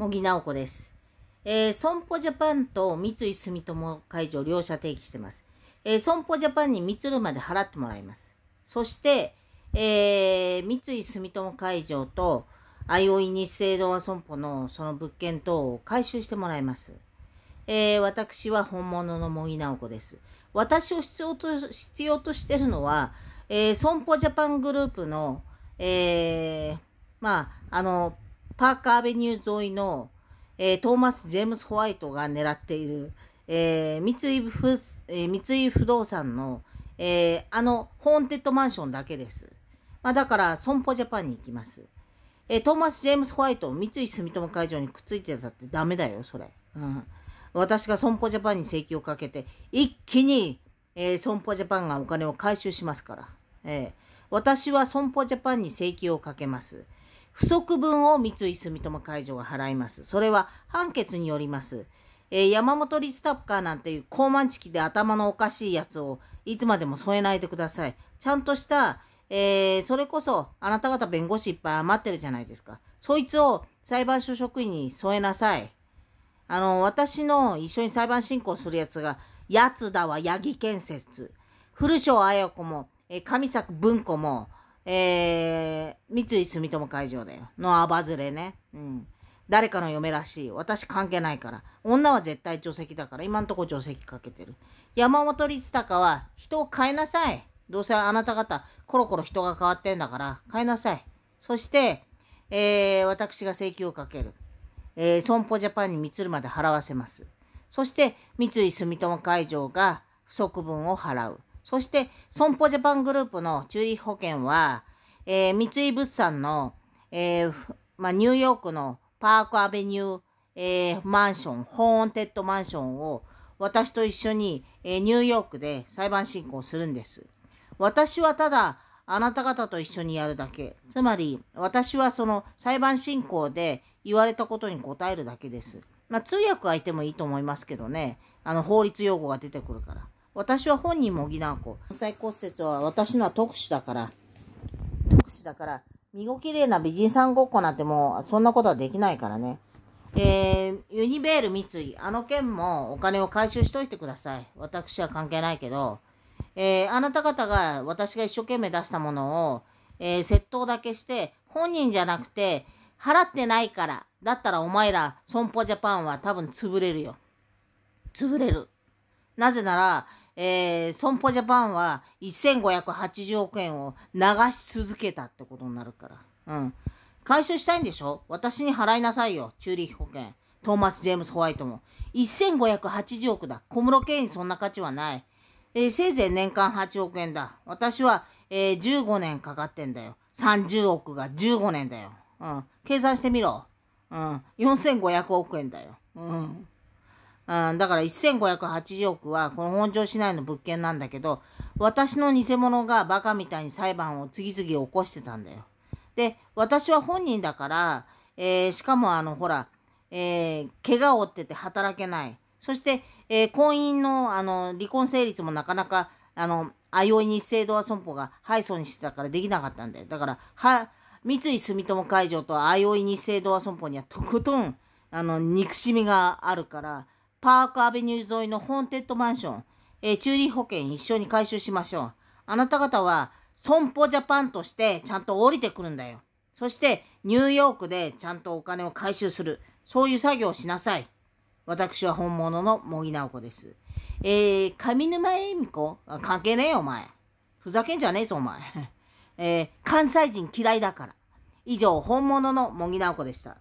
茂木直子です。えー、損保ジャパンと三井住友会場両者提起してます。えー、損保ジャパンに三つるまで払ってもらいます。そして、えー、三井住友海上と、あいおい日清堂和損保のその物件等を回収してもらいます。えー、私は本物の茂木直子です。私を必要と必要としてるのは、えー、損保ジャパングループの、えー、まあ、あの、パーーアベニュー沿いの、えー、トーマス・ジェームス・ホワイトが狙っている、えー、三井不えー、三井不動産の、えー、あのホーンテッドマンションだけです。まあ、だから損保ジャパンに行きます。えー、トーマス・ジェームス・ホワイト、三井住友会場にくっついてたってダメだよ、それ。うん、私が損保ジャパンに請求をかけて、一気に、えー、損保ジャパンがお金を回収しますから。えー、私は損保ジャパンに請求をかけます。不足分を三井住友海上が払います。それは判決によります。えー、山本リスタッカーなんていう高慢チキで頭のおかしいやつをいつまでも添えないでください。ちゃんとした、えー、それこそあなた方弁護士いっぱい余ってるじゃないですか。そいつを裁判所職員に添えなさい。あの、私の一緒に裁判進行するやつが、やつだわ、八木建設。古庄綾子も、えー、上作文子も、えー、三井住友海上だよ。のアバズレね。うん。誰かの嫁らしい。私関係ないから。女は絶対除石だから、今んとこ除石かけてる。山本律孝は、人を変えなさい。どうせあなた方、コロコロ人が変わってんだから、変えなさい。そして、えー、私が請求をかける。えー、損保ジャパンに満つるまで払わせます。そして、三井住友海上が不足分を払う。そして、損保ジャパングループの中立保険は、えー、三井物産の、えー、まあ、ニューヨークのパークアベニュー、えー、マンション、ホーンテッドマンションを私と一緒に、えニューヨークで裁判進行するんです。私はただあなた方と一緒にやるだけ。つまり私はその裁判進行で言われたことに答えるだけです。まあ、通訳がいてもいいと思いますけどね。あの法律用語が出てくるから。私は本人も補う子。細骨折は私のは特殊だから、特殊だから、身ごきれいな美人さんごっこなんてもう、そんなことはできないからね。えー、ユニベール三井、あの件もお金を回収しといてください。私は関係ないけど、えー、あなた方が私が一生懸命出したものを、えー、窃盗だけして、本人じゃなくて、払ってないから、だったらお前ら、損保ジャパンは多分潰れるよ。潰れる。なぜなら、えー、損保ジャパンは1580億円を流し続けたってことになるから。うん。回収したいんでしょ私に払いなさいよ、チューリヒ保険。トーマス・ジェームス・ホワイトも。1580億だ。小室圭にそんな価値はない。えー、せいぜい年間8億円だ。私は、えー、15年かかってんだよ。30億が15年だよ。うん。計算してみろ。うん。4500億円だよ。うん。うん、だから1580億はこの本庄市内の物件なんだけど私の偽物がバカみたいに裁判を次々起こしてたんだよ。で私は本人だから、えー、しかもあのほら、えー、怪我を負ってて働けないそして、えー、婚姻のあの離婚成立もなかなかあの相い日清堂和損保が敗訴にしてたからできなかったんだよだからは三井住友海上とあおい日清堂和損保にはとことんあの憎しみがあるから。パークアベニュー沿いのホーンテッドマンション、えー、中立保険一緒に回収しましょう。あなた方は損保ジャパンとしてちゃんと降りてくるんだよ。そしてニューヨークでちゃんとお金を回収する。そういう作業をしなさい。私は本物の茂木直子です。えー、上沼恵美子関係ねえよ、お前。ふざけんじゃねえぞ、お前。えー、関西人嫌いだから。以上、本物の茂木直子でした。